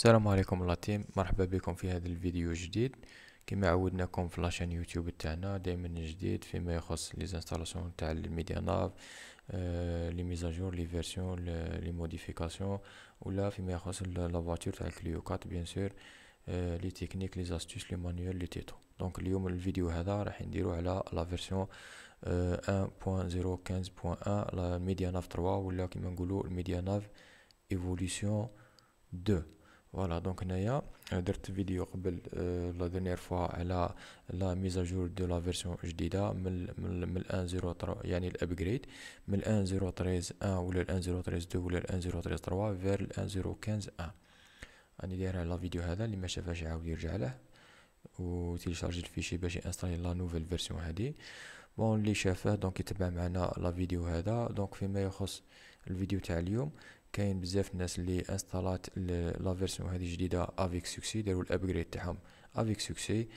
السلام عليكم الله تيم مرحبا بكم في هذا الفيديو الجديد كما عودناكم في لاشين يوتيوب تاعنا دائما جديد فيما يخص لي انستالاسيون تاع الميديا ناف آه، لي ميزاجور لي فيرسيون لي موديفيكاسيون ولا فيما يخص لا فواتور تاع كليو 4 بيان سور لي تكنيك لي استوس لي مانيوال لي تيتو دونك اليوم الفيديو هذا راح نديرو على لا فيرسيون 1.015.1 لا ميديا ناف 3 ولا كيما نقولو الميديا ناف ايفوليسيون 2 فوالا دونك هنايا درت فيديو قبل لا دونيير فوا على لا ميزاجور دو لا فيرسيون جديده من من من 1.0 يعني الابجريد من تريز ان ولا تريز دو ولا 1.013 3 فير 1.015 1 راني داير لا فيديو هذا اللي ما شافهاش يعاود يرجع له و تيليشارجي الفيشي باش انستالي لا نوفيل فيرسيون هادي بون اللي شافه دونك يتبع معنا لا فيديو هذا دونك فيما يخص الفيديو تاع اليوم كاين بزاف الناس اللي انستالات لا فيرسيون هذه جديده افيك سوكسي داروا الابجريد تاعهم افيك سوكسي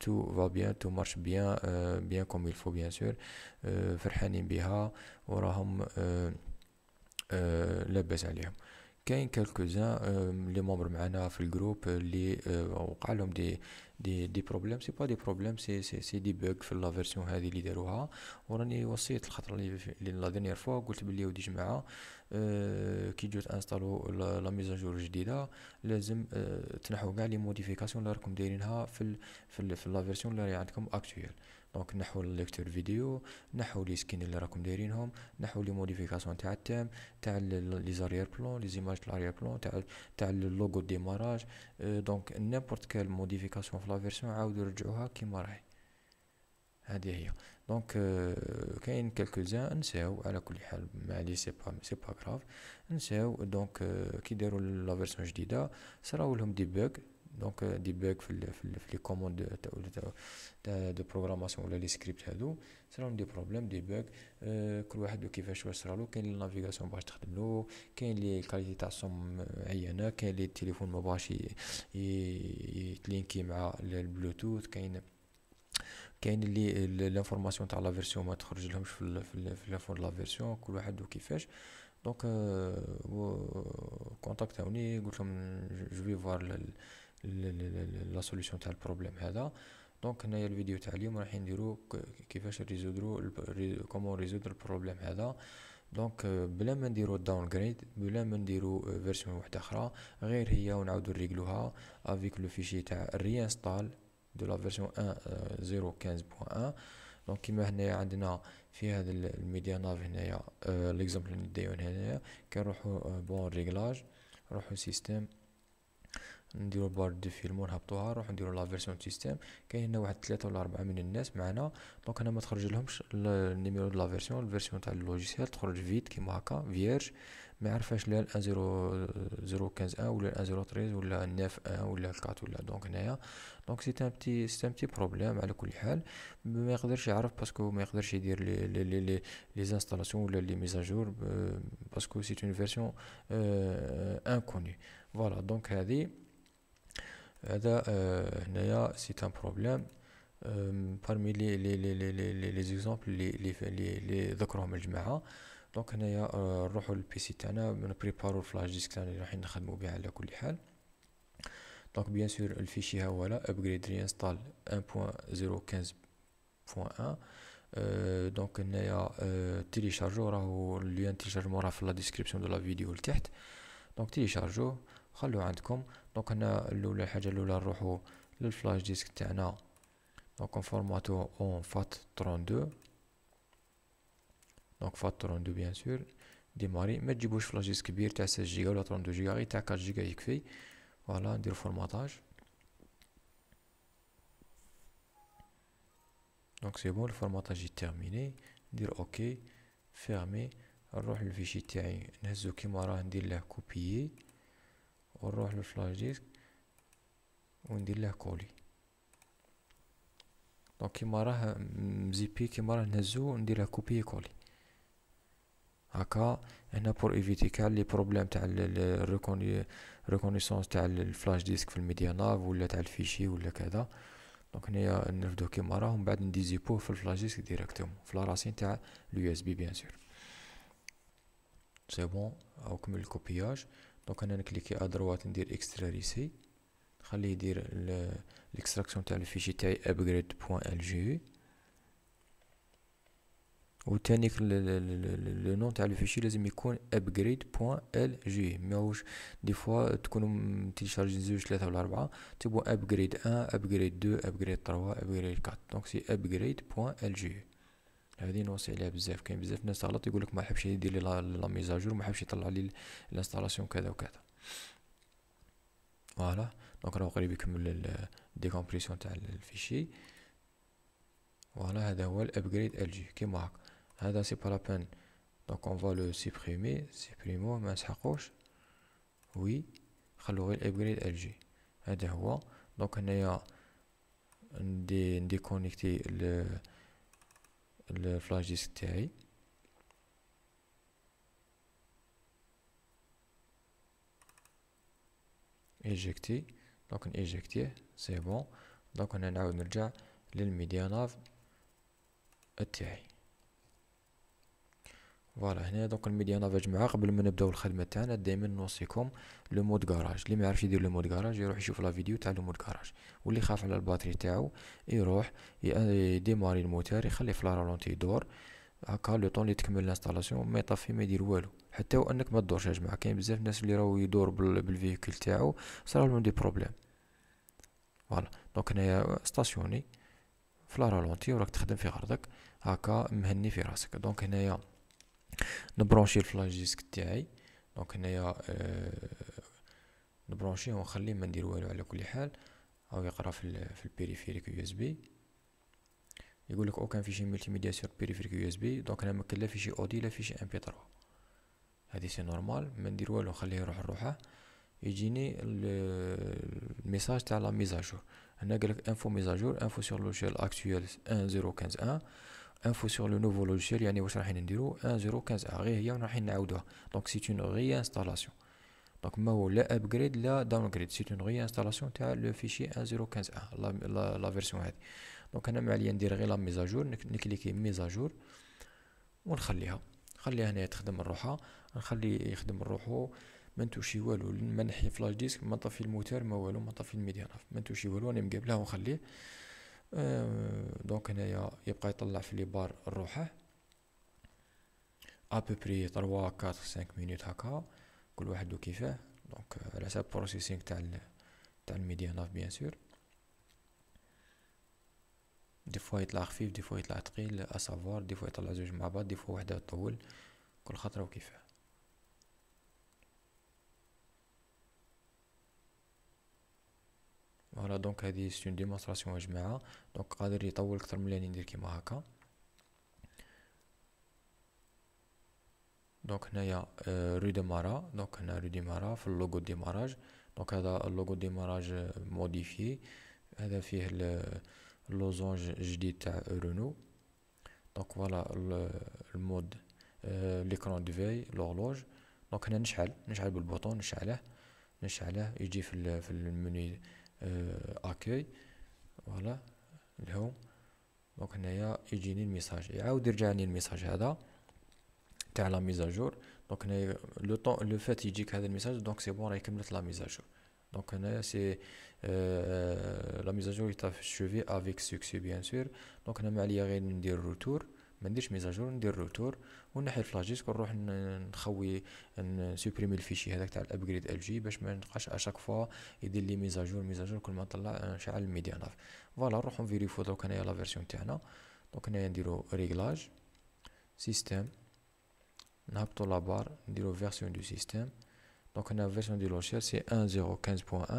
تو فا بيان تو مارش بيان بيان كوم يلفو بيان سور فرحانين بها وراهم آه، آه، لاباس عليهم كاين كالكوزان آه، لي مومبر معانا في الجروب اللي وقع لهم دي دي دي بروبليم سي با دي بروبليم سي سي سي دي بوغ في لا فيرسيون هادي اللي داروها وراني وصيت الخطره اللي لا دينيير فوا قلت بلي ودي جماعه أه كي جو تانستالو لا ميزاجور الجديده لازم أه تنحو كاع لي موديفيكاسيون اللي راكم دايرينها في الـ في, في لا فيرسيون اللي عندكم اكتويل دونك نحو ليكتور فيديو نحو لي سكين اللي راكم دايرينهم نحو لي موديفيكاسيون تاع التام تاع لي زاريير بلون لي زيماج تاع لاريير بلون تاع تاع اللوغو ديماراج أه، دونك نيمبورت كال موديفيكاسيون في لا فيرسيون عاودوا رجعوها كيما راهي هذه هي دونك أه، كاين كالكو زان نساو على كل حال لي سي با سي با غراف نساو دونك أه، كي داروا لا فيرسيون جديده صراو لهم دي بوك دونك دي بوغ في في, لي كوموند تاع تاع دو بروغراماسيون ولا لي سكريبت هادو صراو دي بروبليم دي بوغ كل واحد كيفاش واش صرالو كاين لي نافيغاسيون باش تخدملو كاين لي كاليتي تاع الصوم عيانه كاين لي التليفون ما باش يتلينكي مع البلوتوث كاين كاين اللي لانفورماسيون تاع لا فيرسيون ما تخرج لهمش في ال في لافون لا فيرسيون كل واحد وكيفاش دونك كونتاكتاوني قلت لهم جو في فوار لا سوليوشن تاع البروبليم هذا دونك هنايا الفيديو تاع اليوم راح نديرو كيفاش ريزودرو كومون ريزودر البروبليم هذا دونك euh, بلا ما نديرو داون جريد بلا ما نديرو فيرسيون euh, واحده اخرى غير هي ونعاودو نريغلوها افيك لو فيشي تاع ريانستال دو لا فيرسيون 1.0.15.1 دونك كيما هنايا عندنا في هذا الميديا ناف هنايا ليكزامبل euh, اللي نديو هنايا كنروحو بون ريغلاج نروحو سيستيم نديرو بار دو فيلم ونهبطوها نروح نديرو لا فيرسيون سيستيم كاين هنا واحد ثلاثة ولا أربعة من الناس معنا دونك انا ما تخرج لهمش النيميرو دو لا فيرسيون الفيرسيون تاع اللوجيسيال تخرج فيت كيما هكا فيرج ما عرفاش لا ان ولا 1.0.13 ولا 9.1 ولا 4 ولا دونك هنايا دونك سي ان بتي سي تان بتي بروبليم على كل حال ما يقدرش يعرف باسكو ما يقدرش يدير لي لي لي لي لي انستالاسيون ولا لي ميزاجور باسكو سي اون فيرسيون انكوني آه، فوالا دونك هذه هذا آه، هنايا سي ان بروبليم بارمي لي لي لي لي لي لي لي زيكزامبل لي لي لي ذكرهم الجماعه دونك هنايا آه، نروحو سي تاعنا نبريبارو الفلاش ديسك تاعنا اللي رايحين نخدمو بها على كل حال دونك بيان سور الفيشي ها هو لا ابجريد ريانستال 1.015.1 دونك هنايا آه، تيليشارجو راهو اللي تيليشارجمون راه في لا ديسكريبسيون دو لا فيديو لتحت دونك تيليشارجوه خلوه عندكم دونك هنا الاولى الحاجه الاولى نروحو للفلاش ديسك تاعنا دونك نفورماتو اون فات 32 دونك فات 32 بيان سور ديماري ما تجيبوش فلاش ديسك كبير تاع 16 جيجا ولا 32 جيجا غير تاع 4 جيجا يكفي فوالا ندير فورماتاج دونك سي بون الفورماتاج تيرميني ندير اوكي فيرمي نروح للفيشي تاعي نهزو كيما راه ندير له كوبيي ونروح للفلاش ديسك وندير له كولي دونك كيما راه مزيبي كيما راه نهزو ندير له كوبي كولي هكا هنا بور ايفيتي كاع لي بروبليم تاع الريكونيسونس تاع الفلاش ديسك في الميديا ناف ولا تاع الفيشي ولا كذا دونك هنايا نرفدو كيما راه ومن بعد نديزيبو في الفلاش ديسك ديريكتوم في لاراسين تاع اليو اس بي بيان سور سي بون او كمل الكوبياج دونك انا نكليكي ادروات ندير اكسترا ريسي نخليه يدير الاكستراكسيون تاع الفيشي تاعي ال جي و تانيك لو نون تاع الفيشي لازم يكون ال جي ماهوش دي فوا تكونوا تيليشارجي زوج ثلاثة ولا أربعة تبو ابغريد 1 ابغريد 2 ابغريد 3 ابغريد 4 دونك سي ال جي هذه نوصي عليها بزاف كاين بزاف ناس غلط يقول لك ما حبش يدير لي لا ميزاجور ما حبش يطلع لي الانستالاسيون كذا وكذا فوالا دونك راهو قريب يكمل الديكومبريسيون تاع الفيشي فوالا هذا هو الابجريد ال جي كيما هاك هذا سي با لابان دونك اون فوا لو سيبريمي سيبريمو ما سحقوش وي خلو غير الابجريد ال جي هذا هو دونك هنايا ندي نديكونيكتي الفلاش ديسك تاعي ايجيكتي دونك نيجيكتيه سي بون دونك انا نعاود نرجع للميديا ناف تاعي فوالا هنا دونك الميديان افيج معاه قبل ما نبداو الخدمه تاعنا دائما نوصيكم لو مود كراج اللي ما يعرفش يدير لو مود كراج يروح يشوف لا فيديو تاع لو مود كراج واللي خاف على الباتري تاعو يروح آه، يديماري الموتور يخلي في لا رالونتي يدور هكا لو طون اللي تكمل الانستالاسيون ما يطفي ما يدير والو حتى وانك ما تدورش يا جماعه كاين بزاف الناس اللي راهو يدور بالفيكول تاعو صرا لهم دي بروبليم فوالا دونك هنايا ستاسيوني في لا رالونتي وراك تخدم في غرضك هكا مهني في راسك دونك هنايا نبرونشي الفلاش ديسك تاعي دونك هنايا نبرونشي ونخليه ما ندير والو على كل حال هاو يقرا في, في البيريفيريك يو اس بي يقول لك اوكان فيشي ملتي ميديا سور بيريفيريك يو اس بي دونك انا كان لا فيشي اودي لا فيشي ام بي 3 هادي سي نورمال ما ندير والو نخليه يروح لروحه يجيني الميساج تاع لا ميزاجور هنا قالك انفو ميزاجور انفو سور لوجيل اكتويل 1.0.15.1 انفو سور لو نوفو لوجيسيال يعني واش رايحين نديرو كانز ا غير هي رايحين نعاودوها دونك سي اون ري انستالاسيون دونك ما هو لا ابجريد لا داون جريد سي اون ري انستالاسيون تاع لو فيشي كانز ا لا فيرسيون هادي دونك انا معليا ندير غير لا ميزاجور نكليكي ميزاجور ونخليها نخليها هنايا تخدم من روحها نخلي يخدم روحو ما نتوشي والو ما نحي فلاش ديسك ما نطفي الموتور ما والو ما نطفي الميديا ما نتوشي والو انا مقابلها ونخليه دونك هنايا يبقى يطلع في لي بار روحه ابوبري 3 4 5 مينوت هكا كل واحد وكيفاه دونك على حساب بروسيسينغ تاع تاع الميديا بيان سور دي فوا يطلع خفيف دي فوا يطلع ثقيل سافوار دي فوا يطلع زوج مع بعض دي فوا وحده تطول كل خطره وكيفاه فوالا دونك هذه اون ديمونستراسيون يا جماعه دونك قادر يطول اكثر من اللي يعني ندير كيما هكا دونك هنايا رو ديمارا دونك هنا رو ديمارا في اللوغو ديماراج دونك هذا اللوغو ديماراج موديفي هذا فيه اللوزونج آه، جديد تاع رونو دونك فوالا المود ليكرون دي في لورلوج دونك هنا نشعل نشعل بالبوطون نشعله نشعله يجي في المنيو اكوي آه، فوالا الهوم دونك هنايا يجيني الميساج يعاود يرجع لي الميساج هذا تاع لا ميزاجور دونك هنايا لو طون لو فات يجيك هذا الميساج دونك سي بون راهي كملت لا ميزاجور دونك هنايا سي آه، لا ميزاجور يتا في الشوفي افيك سوكسي بيان سور دونك هنا ما عليا غير ندير روتور ما نديرش ميزاجور ندير روتور ونحي الفلاجيسك ونروح نخوي نسوبريمي الفيشي هذاك تاع الابجريد ال جي باش ما نلقاش اشاك فوا يدير لي ميزاجور ميزاجور كل ما نطلع نشعل آه، الميديا ناف فوالا نروحو نفيريفو دوك هنايا لا فيرسيون تاعنا دونك هنايا نديرو ريغلاج سيستيم نهبطو لابار نديرو فيرسيون دو سيستيم دونك هنا فيرسيون دو لوشيال سي 1.0.15.1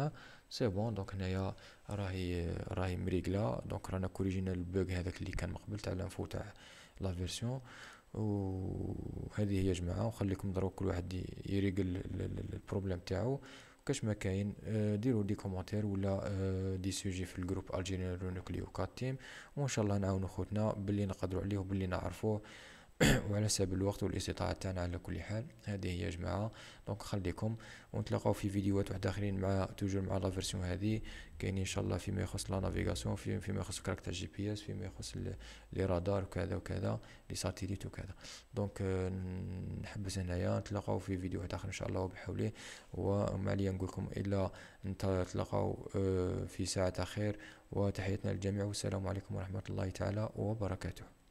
سي بون دونك هنايا راهي راهي مريقله دونك رانا كوريجينا البوغ هذاك اللي كان مقبل تاع لانفو تاع لا فيرسيون وهذه هي جماعه وخليكم دروك كل واحد يريقل البروبليم تاعو كاش ما كاين آه، ديروا دي كومونتير ولا آه، دي سوجي في الجروب الجينيرال نوكليو كات تيم وان شاء الله نعاونو خوتنا باللي نقدروا عليه وباللي نعرفوه وعلى حساب الوقت والاستطاعة تاعنا على كل حال هذه هي يا جماعة دونك خليكم ونتلاقاو في فيديوهات واحد اخرين مع توجور مع لا فيرسيون هذه كاين ان شاء الله فيما يخص لا نافيغاسيون فيما يخص كراك تاع جي بي اس فيما يخص لي رادار وكذا وكذا لي ساتيليت وكذا دونك euh، نحبس هنايا نتلاقاو في فيديو واحد اخر ان شاء الله وبحوله وما عليا نقول لكم الا نتلاقاو آه، في ساعة خير وتحياتنا للجميع والسلام عليكم ورحمة الله تعالى وبركاته